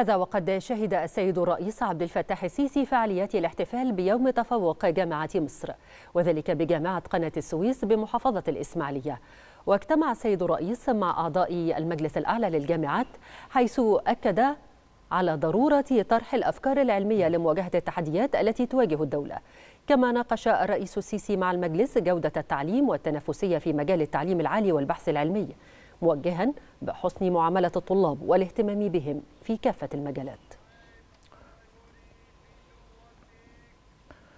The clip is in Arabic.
هذا وقد شهد السيد الرئيس عبد الفتاح السيسي فعاليات الاحتفال بيوم تفوق جامعة مصر وذلك بجامعة قناة السويس بمحافظة الإسماعيلية واجتمع السيد الرئيس مع أعضاء المجلس الأعلى للجامعات حيث أكد على ضرورة طرح الأفكار العلمية لمواجهة التحديات التي تواجه الدولة كما ناقش الرئيس السيسي مع المجلس جودة التعليم والتنافسية في مجال التعليم العالي والبحث العلمي موجها بحسن معاملة الطلاب والاهتمام بهم في كافة المجالات